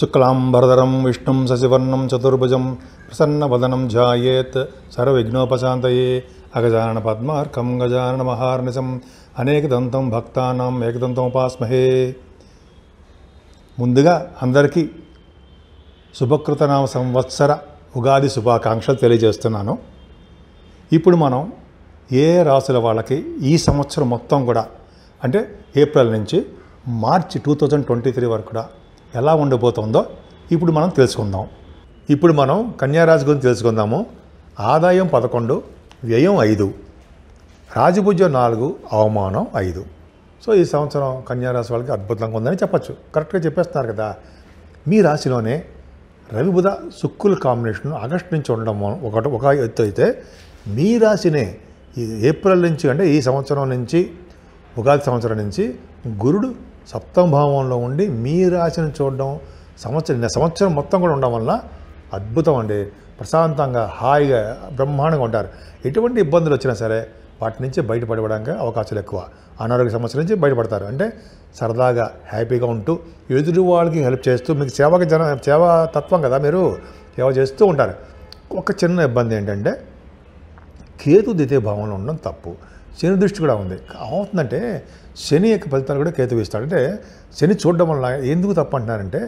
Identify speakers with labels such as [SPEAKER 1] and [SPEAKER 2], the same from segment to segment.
[SPEAKER 1] శుక్లాంబరధరం విష్ణుం శశివర్ణం చతుర్భుజం ప్రసన్నవదనం ధ్యాయేత్ సర్వవిఘ్నోపశాంతయే అగజాన పద్మార్కం గజాన మహార్నిశం అనేకదంతం భక్తానాం ఏకదంతం ఉపాస్మహే ముందుగా అందరికీ శుభకృతనామ సంవత్సర ఉగాది శుభాకాంక్షలు తెలియజేస్తున్నాను ఇప్పుడు మనం ఏ రాసుల వాళ్ళకి ఈ సంవత్సరం మొత్తం కూడా అంటే ఏప్రిల్ నుంచి March two thousand twenty three వరకు కూడా ఎలా ఉండబోతుందో ఇప్పుడు మనం తెలుసుకుందాం ఇప్పుడు మనం కన్యారాజు గురించి తెలుసుకుందాము ఆదాయం పదకొండు వ్యయం ఐదు రాజభుజం నాలుగు అవమానం ఐదు సో ఈ సంవత్సరం కన్యారాశి వాళ్ళకి అద్భుతంగా ఉందని చెప్పచ్చు కరెక్ట్గా చెప్పేస్తున్నారు కదా మీ రాశిలోనే రవి బుధ సుక్కుల కాంబినేషన్ ఆగస్టు నుంచి ఉండడం ఒకటి ఒక ఎత్తు అయితే మీ రాశినే ఏప్రిల్ నుంచి అంటే ఈ సంవత్సరం నుంచి ఉగాది సంవత్సరం నుంచి గురుడు సప్తమ భావంలో ఉండి మీ రాశిని చూడడం సంవత్సరం సంవత్సరం మొత్తం కూడా ఉండడం వల్ల అద్భుతం అండి ప్రశాంతంగా హాయిగా బ్రహ్మాండంగా ఉంటారు ఎటువంటి ఇబ్బందులు వచ్చినా సరే వాటి నుంచి బయటపడడానికి అవకాశాలు ఎక్కువ అనారోగ్య సమస్యల నుంచి బయటపడతారు అంటే సరదాగా హ్యాపీగా ఉంటూ ఎదురు వాళ్ళకి హెల్ప్ చేస్తూ మీకు సేవకి జన సేవా తత్వం కదా మీరు సేవ చేస్తూ ఉంటారు ఒక చిన్న ఇబ్బంది ఏంటంటే కేతు ద్వితీయ భావంలో ఉండడం తప్పు శని దృష్టి కూడా ఉంది అవుతుందంటే శని యొక్క ఫలితాలు కూడా కేతు వేస్తాడు అంటే శని చూడడం వల్ల ఎందుకు తప్పు అంటున్నారంటే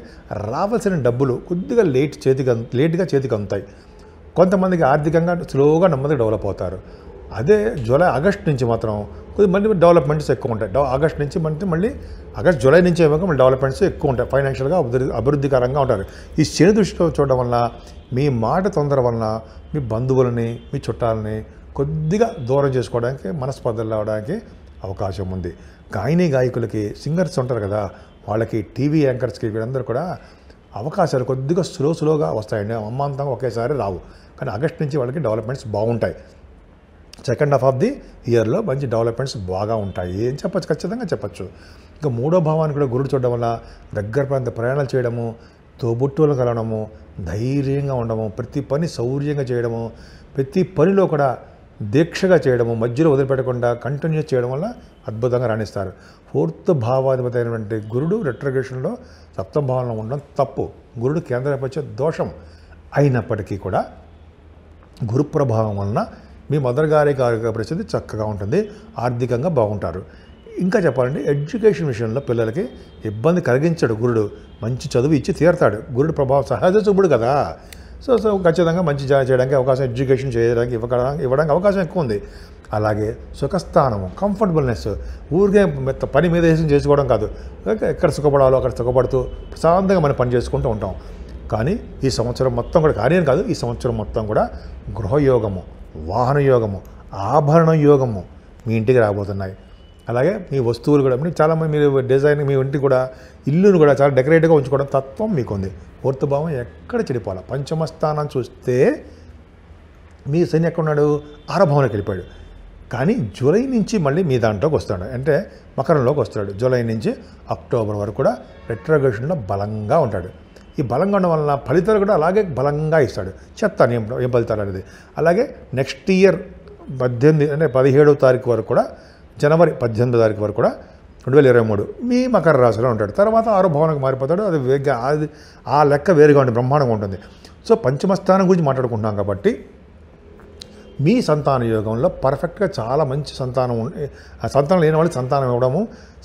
[SPEAKER 1] రావాల్సిన డబ్బులు కొద్దిగా లేట్ చేతికి లేట్గా చేతికి అందుతాయి కొంతమందికి ఆర్థికంగా స్లోగా నెమ్మదిగా డెవలప్ అవుతారు అదే జూలై ఆగస్ట్ నుంచి మాత్రం కొద్ది మళ్ళీ డెవలప్మెంట్స్ ఎక్కువ ఉంటాయి ఆగస్ట్ నుంచి మళ్ళీ మళ్ళీ ఆగస్ట్ జూలై నుంచి ఏమో మళ్ళీ డెవలప్మెంట్స్ ఎక్కువ ఉంటాయి ఫైనాన్షియల్గా అభివృద్ధి అభివృద్ధికరంగా ఉంటారు ఈ శని దృష్టిలో చూడడం వల్ల మీ మాట తొందర వలన మీ బంధువులని మీ చుట్టాలని కొద్దిగా దూరం చేసుకోవడానికి మనస్పర్ధలు రావడానికి అవకాశం ఉంది గాయని గాయకులకి సింగర్స్ ఉంటారు కదా వాళ్ళకి టీవీ యాంకర్స్కి వీళ్ళందరూ కూడా అవకాశాలు కొద్దిగా స్లో స్లోగా వస్తాయండి అమ్మాంతంగా ఒకేసారి రావు కానీ ఆగస్ట్ నుంచి వాళ్ళకి డెవలప్మెంట్స్ బాగుంటాయి సెకండ్ హాఫ్ ఆఫ్ ది ఇయర్లో మంచి డెవలప్మెంట్స్ బాగా ఉంటాయి ఏం చెప్పచ్చు ఖచ్చితంగా చెప్పచ్చు ఇంకా మూడో భావాన్ని కూడా గురుడు చూడడం వల్ల దగ్గర ప్రాంత ప్రయాణాలు చేయడము తోబుట్టువులు కలవడము ధైర్యంగా ఉండడము ప్రతి పని సౌర్యంగా చేయడము ప్రతి పనిలో కూడా దీక్షగా చేయడము మధ్యలో వదిలిపెట్టకుండా కంటిన్యూ చేయడం వల్ల అద్భుతంగా రాణిస్తారు ఫోర్త్ భావాధిపతి అయినటువంటి గురుడు రెట్రగేషన్లో సప్తమ భావంలో ఉండడం తప్పు గురుడు కేంద్రపరిచే దోషం అయినప్పటికీ కూడా గురు ప్రభావం వలన మీ మదర్ గారి పరిస్థితి చక్కగా ఉంటుంది ఆర్థికంగా బాగుంటారు ఇంకా చెప్పాలంటే ఎడ్యుకేషన్ విషయంలో పిల్లలకి ఇబ్బంది కలిగించాడు గురుడు మంచి చదువు ఇచ్చి తీరతాడు గురుడు ప్రభావం సహజ చూపుడు కదా సో సో ఖచ్చితంగా మంచి చేయడానికి అవకాశం ఎడ్యుకేషన్ చేయడానికి ఇవ్వడానికి ఇవ్వడానికి అవకాశం ఎక్కువ ఉంది అలాగే సుఖస్థానము కంఫర్టబుల్నెస్ ఊరికే పని మీద వేసి చేసుకోవడం కాదు ఎక్కడ సుఖపడాలో అక్కడ సుఖపడుతూ ప్రశాంతంగా మనం పని చేసుకుంటూ ఉంటాం కానీ ఈ సంవత్సరం మొత్తం కూడా కానీ కాదు ఈ సంవత్సరం మొత్తం కూడా గృహయోగము వాహన యోగము ఆభరణ యోగము మీ ఇంటికి రాబోతున్నాయి అలాగే మీ వస్తువులు కూడా మీరు చాలామంది మీరు డిజైన్ మీ ఇంటి కూడా ఇల్లును కూడా చాలా డెకరేటివ్గా ఉంచుకోవడం తత్వం మీకు ఉంది భావం ఎక్కడ చెడిపోవాలి పంచమస్థానం చూస్తే మీ శని ఎక్కడ ఉన్నాడు ఆరభావంలోకి వెళ్ళిపోయాడు కానీ జూలై నుంచి మళ్ళీ మీ దాంట్లోకి వస్తాడు అంటే మకరంలోకి వస్తాడు జూలై నుంచి అక్టోబర్ వరకు కూడా రెట్రగేషన్లో బలంగా ఉంటాడు ఈ బలంగా ఉండడం వలన ఫలితాలు కూడా అలాగే బలంగా ఇస్తాడు చెప్తాను ఏం ఏం ఫలితాలు అనేది అలాగే నెక్స్ట్ ఇయర్ పద్దెనిమిది అంటే పదిహేడవ తారీఖు వరకు కూడా జనవరి పద్దెనిమిది తారీఖు వరకు కూడా రెండు వేల ఇరవై మూడు మీ మకర రాశిలో ఉంటాడు తర్వాత ఆరో భవనకు మారిపోతాడు అది వేగ అది ఆ లెక్క వేరుగా ఉంటుంది బ్రహ్మాండంగా ఉంటుంది సో పంచమస్థానం గురించి మాట్లాడుకుంటున్నాం కాబట్టి మీ సంతాన యోగంలో పర్ఫెక్ట్గా చాలా మంచి సంతానం సంతానం లేని వాళ్ళకి సంతానం ఇవ్వడము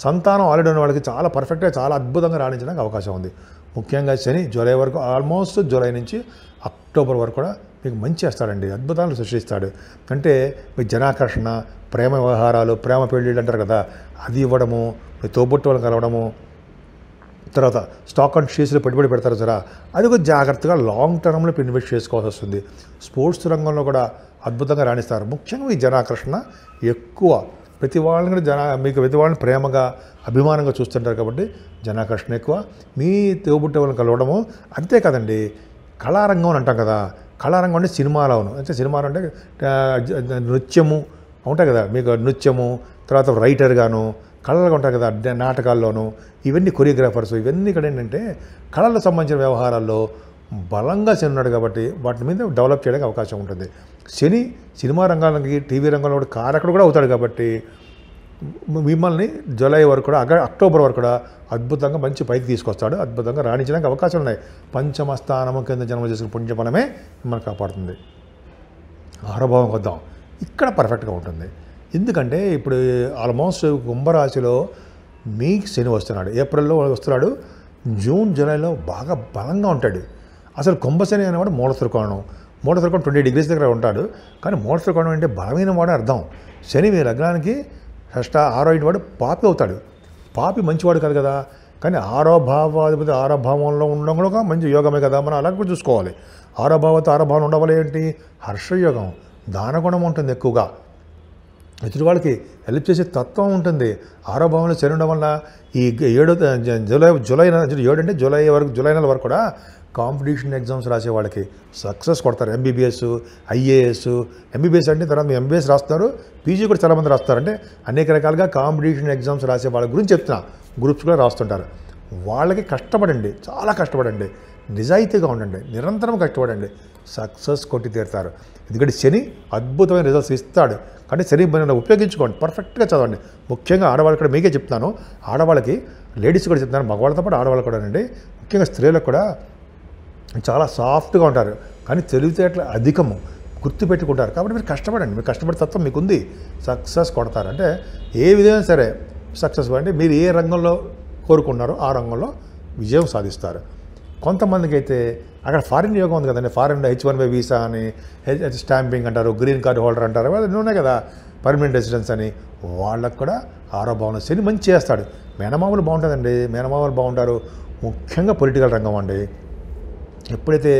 [SPEAKER 1] సంతానం ఆల్రెడీ ఉన్న వాళ్ళకి చాలా పర్ఫెక్ట్గా చాలా అద్భుతంగా రాణించడానికి అవకాశం ఉంది ముఖ్యంగా శని జూలై వరకు ఆల్మోస్ట్ జూలై నుంచి అక్టోబర్ వరకు కూడా మీకు మంచి చేస్తాడండి అద్భుతాలు సృష్టిస్తాడు అంటే మీ జనాకర్షణ ప్రేమ వ్యవహారాలు ప్రేమ పెళ్ళిళ్ళు అంటారు కదా అది ఇవ్వడము మీ తోబుట్టు వాళ్ళని కలవడము తర్వాత స్టాక్ అండ్ షేర్స్లో పెట్టుబడి పెడతారు జరా అది కూడా జాగ్రత్తగా లాంగ్ టర్మ్లో ఇన్వెస్ట్ చేసుకోవాల్సి వస్తుంది స్పోర్ట్స్ రంగంలో కూడా అద్భుతంగా రాణిస్తారు ముఖ్యంగా ఈ జనాకర్షణ ఎక్కువ ప్రతి వాళ్ళని కూడా జన మీకు ప్రతి వాళ్ళని ప్రేమగా అభిమానంగా చూస్తుంటారు కాబట్టి జనాకర్షణ ఎక్కువ మీ తోబుట్టే వాళ్ళని కలవడము అంతేకాదండి కళారంగం అని అంటాం కదా కళారంగం అంటే సినిమాలో అంటే సినిమాలు అంటే నృత్యము ఉంటాయి కదా మీకు నృత్యము తర్వాత రైటర్గాను కళలుగా ఉంటారు కదా నాటకాల్లోనూ ఇవన్నీ కొరియోగ్రాఫర్స్ ఇవన్నీ ఇక్కడ ఏంటంటే కళలకు సంబంధించిన వ్యవహారాల్లో బలంగా శని ఉన్నాడు కాబట్టి వాటి మీద డెవలప్ చేయడానికి అవకాశం ఉంటుంది శని సినిమా రంగానికి టీవీ రంగంలో కూడా కారకుడు కూడా అవుతాడు కాబట్టి మిమ్మల్ని జూలై వరకు కూడా అక్టోబర్ వరకు కూడా అద్భుతంగా మంచి పైకి తీసుకొస్తాడు అద్భుతంగా రాణించడానికి అవకాశం ఉన్నాయి పంచమస్థానం కింద జన్మ చేసిన పుణ్యఫలమే మిమ్మల్ని కాపాడుతుంది ఆరభావం వద్దాం ఇక్కడ పర్ఫెక్ట్గా ఉంటుంది ఎందుకంటే ఇప్పుడు ఆల్మోస్ట్ కుంభరాశిలో మీ శని వస్తున్నాడు ఏప్రిల్లో వస్తున్నాడు జూన్ జూలైలో బాగా బలంగా ఉంటాడు అసలు కుంభశని అనేవాడు మూల త్రికోణం మూల త్రికోణం ట్వంటీ డిగ్రీస్ దగ్గర ఉంటాడు కానీ మూల త్రికోణం అంటే బలమైన వాడు అర్థం శని మీ లగ్నానికి షష్ట ఆరో ఇంటి వాడు పాపి అవుతాడు పాపి మంచివాడు కాదు కదా కానీ ఆరో భావాధిపతి ఆరో భావంలో ఉండడం కూడా మంచి యోగమే కదా మనం అలా కూడా చూసుకోవాలి ఆరో భావంతో ఆరో భావం ఉండవాలి ఏంటి హర్షయోగం దానగుణం ఉంటుంది ఎక్కువగా ఎదుటి వాళ్ళకి హెల్ప్ చేసే తత్వం ఉంటుంది ఆరో భావంలో చేరడం వల్ల ఈ ఏడో జూలై జూలై ఏడు అంటే జూలై వరకు జూలై నెల వరకు కూడా కాంపిటీషన్ ఎగ్జామ్స్ రాసే వాళ్ళకి సక్సెస్ కొడతారు ఎంబీబీఎస్ ఐఏఎస్ ఎంబీబీఎస్ అంటే తర్వాత ఎంబీఎస్ రాస్తారు పీజీ కూడా చాలామంది రాస్తారు అంటే అనేక రకాలుగా కాంపిటీషన్ ఎగ్జామ్స్ రాసే వాళ్ళ గురించి చెప్తున్నా గ్రూప్స్ కూడా రాస్తుంటారు వాళ్ళకి కష్టపడండి చాలా కష్టపడండి నిజాయితీగా ఉండండి నిరంతరం కష్టపడండి సక్సెస్ కొట్టి తీరుతారు ఎందుకంటే శని అద్భుతమైన రిజల్ట్స్ ఇస్తాడు కానీ శని మనం ఉపయోగించుకోండి పర్ఫెక్ట్గా చదవండి ముఖ్యంగా ఆడవాళ్ళు కూడా మీకే చెప్తున్నాను ఆడవాళ్ళకి లేడీస్ కూడా చెప్తున్నారు మగవాళ్ళతో పాటు ఆడవాళ్ళు కూడా అండి ముఖ్యంగా స్త్రీలకు కూడా చాలా సాఫ్ట్గా ఉంటారు కానీ తెలివితేటలు అధికము గుర్తుపెట్టుకుంటారు కాబట్టి మీరు కష్టపడండి మీరు కష్టపడే తత్వం మీకు ఉంది సక్సెస్ కొడతారు అంటే ఏ విధంగా సరే సక్సెస్ అంటే మీరు ఏ రంగంలో కోరుకున్నారో ఆ రంగంలో విజయం సాధిస్తారు కొంతమందికి అయితే అక్కడ ఫారిన్ యోగం ఉంది కదండి foreign H one B visa అని హెచ్ స్టాంపింగ్ అంటారు గ్రీన్ కార్డు హోల్డర్ అంటారు అన్నీ ఉన్నాయి కదా పర్మనెంట్ రెసిడెన్స్ అని వాళ్ళకు కూడా ఆరో భావన శని మంచి చేస్తాడు మేనమామలు బాగుంటుందండి మేనమామలు బాగుంటారు ముఖ్యంగా పొలిటికల్ రంగం అండి ఎప్పుడైతే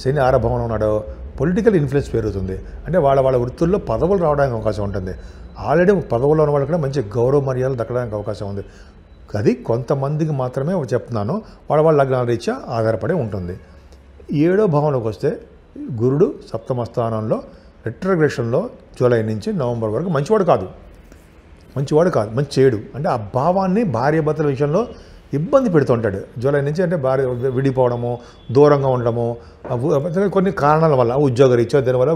[SPEAKER 1] శని ఆరో భావన ఉన్నాడో పొలిటికల్ ఇన్ఫ్లుయెన్స్ పెరుగుతుంది అంటే వాళ్ళ వాళ్ళ వృత్తుల్లో పదవులు రావడానికి అవకాశం ఉంటుంది ఆల్రెడీ పదవుల్లో ఉన్న వాళ్ళు కూడా మంచి గౌరవ మర్యాదలు దక్కడానికి అవకాశం ఉంది అది కొంతమందికి మాత్రమే చెప్తున్నాను వాళ్ళ వాళ్ళ లగ్నాల రీత్యా ఆధారపడి ఉంటుంది ఏడో భావంలోకి వస్తే గురుడు సప్తమ స్థానంలో రిట్రగ్రెషన్లో జూలై నుంచి నవంబర్ వరకు మంచివాడు కాదు మంచివాడు కాదు మంచి చేయడు అంటే ఆ భావాన్ని భార్యాభర్తల విషయంలో ఇబ్బంది పెడుతుంటాడు జూలై నుంచి అంటే భార్య విడిపోవడము దూరంగా ఉండడము కొన్ని కారణాల వల్ల ఉద్యోగ రీత్యా దీనివల్ల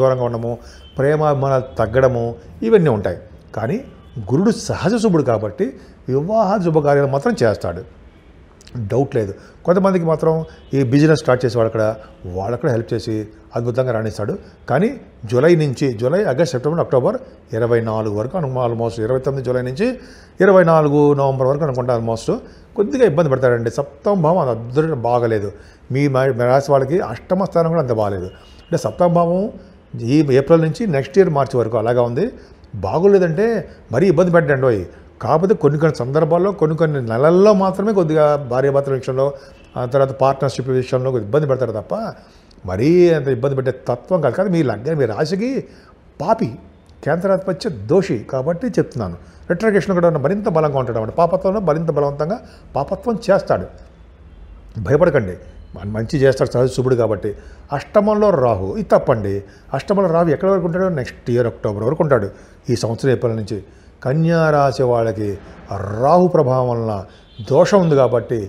[SPEAKER 1] దూరంగా ఉండడము ప్రేమాభిమానాలు తగ్గడము ఇవన్నీ ఉంటాయి కానీ గురుడు సహజ శుభుడు కాబట్టి వివాహ శుభకార్యాలు మాత్రం చేస్తాడు డౌట్ లేదు కొంతమందికి మాత్రం ఈ బిజినెస్ స్టార్ట్ చేసే వాళ్ళక్కడ వాళ్ళక్కడ హెల్ప్ చేసి అద్భుతంగా రాణిస్తాడు కానీ జూలై నుంచి జూలై ఆగస్ట్ సెప్టెంబర్ అక్టోబర్ ఇరవై నాలుగు వరకు అనుకున్న ఆల్మోస్ట్ ఇరవై తొమ్మిది జూలై నుంచి ఇరవై నాలుగు నవంబర్ వరకు అనుకుంటా ఆల్మోస్ట్ కొద్దిగా ఇబ్బంది పడతాడండి సప్తమ భావం అది అదృష్టం బాగలేదు మీ రాసి వాళ్ళకి అష్టమ స్థానం కూడా అంత బాగలేదు అంటే సప్తమ భావం ఈ ఏప్రిల్ నుంచి నెక్స్ట్ ఇయర్ మార్చి వరకు అలాగా ఉంది బాగోలేదంటే మరీ ఇబ్బంది పెట్టండి పోయి కాకపోతే కొన్ని కొన్ని సందర్భాల్లో కొన్ని కొన్ని నెలల్లో మాత్రమే కొద్దిగా భార్యాభర్తల విషయంలో తర్వాత పార్ట్నర్షిప్ విషయంలో కొద్దిగా ఇబ్బంది పెడతారు తప్ప మరీ అంత ఇబ్బంది పెట్టే తత్వం కాదు కానీ మీ లగ్న మీ రాశికి పాపి కేంద్రాధిపత్య దోషి కాబట్టి చెప్తున్నాను రిట్రగేషన్ కూడా మరింత బలంగా ఉంటాడు అన్నమాట పాపత్వంలో మరింత బలవంతంగా పాపత్వం చేస్తాడు భయపడకండి మంచి చేస్తాడు సహజ శుభుడు కాబట్టి అష్టమంలో రాహు ఇది తప్పండి అష్టమంలో రాహు ఎక్కడి వరకు ఉంటాడు నెక్స్ట్ ఇయర్ అక్టోబర్ వరకు ఉంటాడు ఈ సంవత్సరం ఏప్రిల్ నుంచి కన్యారాశి వాళ్ళకి రాహు ప్రభావం వలన దోషం ఉంది కాబట్టి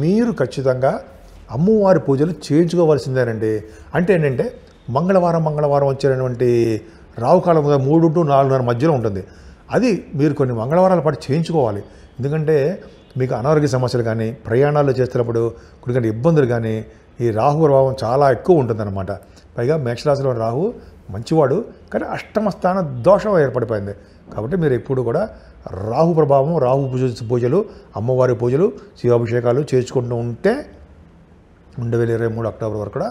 [SPEAKER 1] మీరు ఖచ్చితంగా అమ్మవారి పూజలు చేయించుకోవాల్సిందేనండి అంటే ఏంటంటే మంగళవారం మంగళవారం వచ్చేటువంటి రావుకాలం మూడు టు నాలుగున్నర మధ్యలో ఉంటుంది అది మీరు కొన్ని మంగళవారాల పాటు చేయించుకోవాలి ఎందుకంటే మీకు అనారోగ్య సమస్యలు కానీ ప్రయాణాలు చేస్తున్నప్పుడు కొన్ని ఇబ్బందులు కానీ ఈ రాహు ప్రభావం చాలా ఎక్కువ ఉంటుందన్నమాట పైగా మేషరాశిలో రాహు మంచివాడు కానీ అష్టమ స్థాన దోషం ఏర్పడిపోయింది కాబట్టి మీరు ఎప్పుడు కూడా రాహు ప్రభావం రాహు పూజ పూజలు అమ్మవారి పూజలు శివాభిషేకాలు చేసుకుంటూ ఉంటే రెండు వేల ఇరవై మూడు అక్టోబర్ వరకు కూడా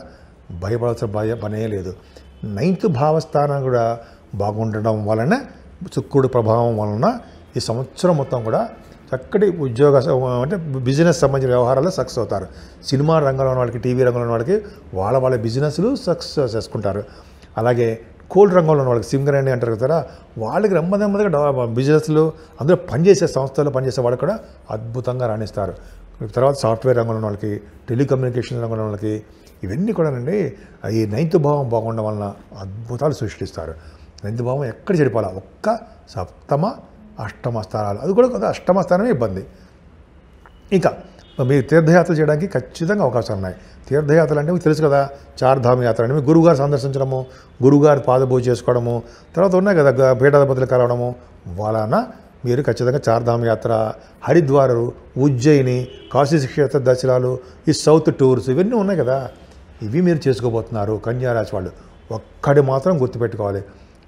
[SPEAKER 1] భయపడాల్సిన భయ పనే లేదు నైన్త్ భావస్థానం కూడా బాగుండడం వలన శుక్రుడి ప్రభావం వలన ఈ సంవత్సరం మొత్తం కూడా చక్కటి ఉద్యోగ అంటే బిజినెస్ సంబంధించిన వ్యవహారాలు సక్సెస్ అవుతారు సినిమా రంగంలో ఉన్న వాళ్ళకి టీవీ రంగంలో ఉన్న వాళ్ళకి వాళ్ళ వాళ్ళ బిజినెస్లు సక్సెస్ చేసుకుంటారు అలాగే కోల్డ్ రంగంలో ఉన్న వాళ్ళకి సింగరేణి అంటారు కదా వాళ్ళకి నెమ్మదిగా బిజినెస్లు అందులో పనిచేసే సంస్థలు పనిచేసే వాళ్ళు కూడా అద్భుతంగా రాణిస్తారు తర్వాత సాఫ్ట్వేర్ రంగంలో వాళ్ళకి టెలికమ్యూనికేషన్ రంగంలో వాళ్ళకి ఇవన్నీ కూడానండి ఈ నైన్త్ భావం బాగుండడం వలన అద్భుతాలు సృష్టిస్తారు నైన్త్ భావం ఎక్కడ చెడిపోవాలి ఒక్క సప్తమ అష్టమ స్థానాలు అది కూడా కొంత అష్టమ స్థానమే ఇబ్బంది ఇంకా మీరు తీర్థయాత్ర చేయడానికి ఖచ్చితంగా అవకాశాలు ఉన్నాయి తీర్థయాత్రలు అంటే మీకు తెలుసు కదా చార్ధామ యాత్ర అంటే మీ గురువుగారు సందర్శించడము గురువుగారు పాదపూజ చేసుకోవడము తర్వాత ఉన్నాయి కదా పీఠాధిపతులు కలవడము వలన మీరు ఖచ్చితంగా చార్ధామ యాత్ర హరిద్వారు ఉజ్జయిని కాశీ క్షేత్ర దర్శనాలు ఈ సౌత్ టూర్స్ ఇవన్నీ ఉన్నాయి కదా ఇవి మీరు చేసుకోబోతున్నారు కన్యారాశి వాళ్ళు ఒక్కడి మాత్రం గుర్తుపెట్టుకోవాలి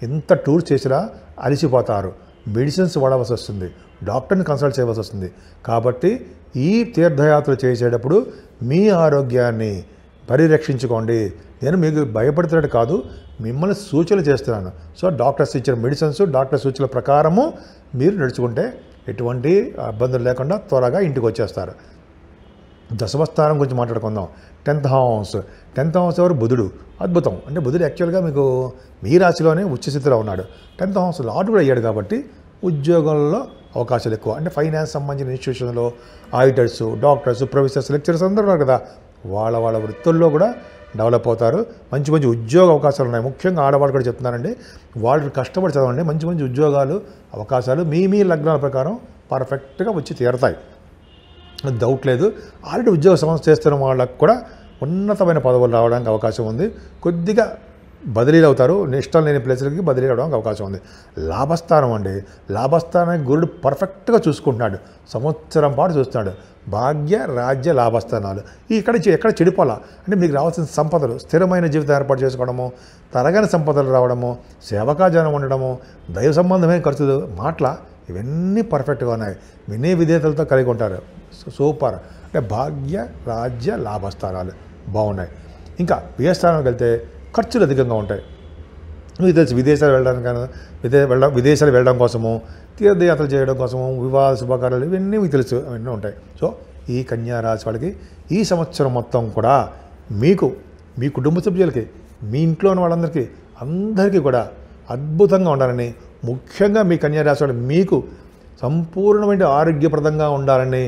[SPEAKER 1] ఎంత టూర్స్ చేసినా అలిసిపోతారు మెడిసిన్స్ వాడవలసి వస్తుంది డాక్టర్ని కన్సల్ట్ చేయవలసి వస్తుంది కాబట్టి ఈ తీర్థయాత్ర చేసేటప్పుడు మీ ఆరోగ్యాన్ని పరిరక్షించుకోండి నేను మీకు భయపడుతున్నట్టు కాదు మిమ్మల్ని సూచనలు చేస్తున్నాను సో డాక్టర్స్ ఇచ్చిన మెడిసిన్స్ డాక్టర్ సూచనల ప్రకారము మీరు నడుచుకుంటే ఎటువంటి ఇబ్బందులు లేకుండా త్వరగా ఇంటికి వచ్చేస్తారు దశమస్థానం గురించి మాట్లాడుకుందాం టెన్త్ హౌస్ టెన్త్ హౌస్ ఎవరు బుధుడు అద్భుతం అంటే బుధుడు యాక్చువల్గా మీకు మీ రాశిలోనే ఉచ్చస్థితిలో ఉన్నాడు టెన్త్ హౌస్ లాడ్ కూడా అయ్యాడు కాబట్టి ఉద్యోగంలో అవకాశాలు ఎక్కువ అంటే ఫైనాన్స్ సంబంధించిన ఇన్స్టిట్యూషన్లో ఆడిటర్స్ డాక్టర్స్ ప్రొఫెసర్స్ లెక్చరర్స్ అందరూ ఉన్నారు కదా వాళ్ళ వాళ్ళ వృత్తుల్లో కూడా డెవలప్ అవుతారు మంచి మంచి ఉద్యోగ అవకాశాలు ఉన్నాయి ముఖ్యంగా ఆడవాళ్ళు కూడా చెప్తున్నానండి వాళ్ళు కష్టపడి చదవండి మంచి మంచి ఉద్యోగాలు అవకాశాలు మీ మీ లగ్నాల ప్రకారం పర్ఫెక్ట్గా వచ్చి తీరతాయి డౌట్ లేదు ఆల్రెడీ ఉద్యోగ సమస్య చేస్తున్న వాళ్ళకు కూడా ఉన్నతమైన పదవులు రావడానికి అవకాశం ఉంది కొద్దిగా బదిలీలు అవుతారు నిష్టం లేని ప్లేసులకి బదిలీ అవడానికి అవకాశం ఉంది లాభస్థానం అండి లాభస్థానానికి గురుడు పర్ఫెక్ట్గా చూసుకుంటున్నాడు సంవత్సరం పాటు చూస్తున్నాడు భాగ్య రాజ్య లాభస్థానాలు ఇక్కడ ఎక్కడ చెడిపోలా అంటే మీకు రావాల్సిన సంపదలు స్థిరమైన జీవితం ఏర్పాటు చేసుకోవడము తరగని సంపదలు రావడము సేవకాజనం ఉండడము దైవ సంబంధమైన ఖర్చులు మాటల ఇవన్నీ పర్ఫెక్ట్గా ఉన్నాయి వినే విధేతలతో కలిగి ఉంటారు సూపర్ అంటే భాగ్య రాజ్య లాభస్థానాలు బాగున్నాయి ఇంకా వ్యయస్థానానికి వెళ్తే ఖర్చులు అధికంగా ఉంటాయి మీకు తెలుసు విదేశాలు వెళ్ళడానికి విదే వెళ్ళ విదేశాలు వెళ్ళడం కోసము తీర్థయాత్రలు చేయడం కోసము వివాహ శుభకార్యాలు ఇవన్నీ మీకు తెలుసు అవన్నీ ఉంటాయి సో ఈ కన్యా రాశి వాళ్ళకి ఈ సంవత్సరం మొత్తం కూడా మీకు మీ కుటుంబ సభ్యులకి మీ ఇంట్లో ఉన్న వాళ్ళందరికీ అందరికీ కూడా అద్భుతంగా ఉండాలని ముఖ్యంగా మీ కన్యా రాశి వాళ్ళు మీకు సంపూర్ణమైన ఆరోగ్యప్రదంగా ఉండాలని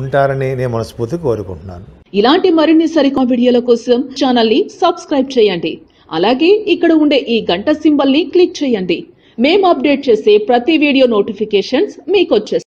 [SPEAKER 1] ఉంటారని నేను మనస్ఫూర్తి కోరుకుంటున్నాను ఇలాంటి మరిన్ని సరికొత్త వీడియోల కోసం ఛానల్ ని సబ్స్క్రైబ్ చేయండి అలాగే ఇక్కడ ఉండే ఈ గంట సింబల్ ని క్లిక్ చేయండి మేము అప్డేట్ చేసే ప్రతి వీడియో నోటిఫికేషన్స్ మీకు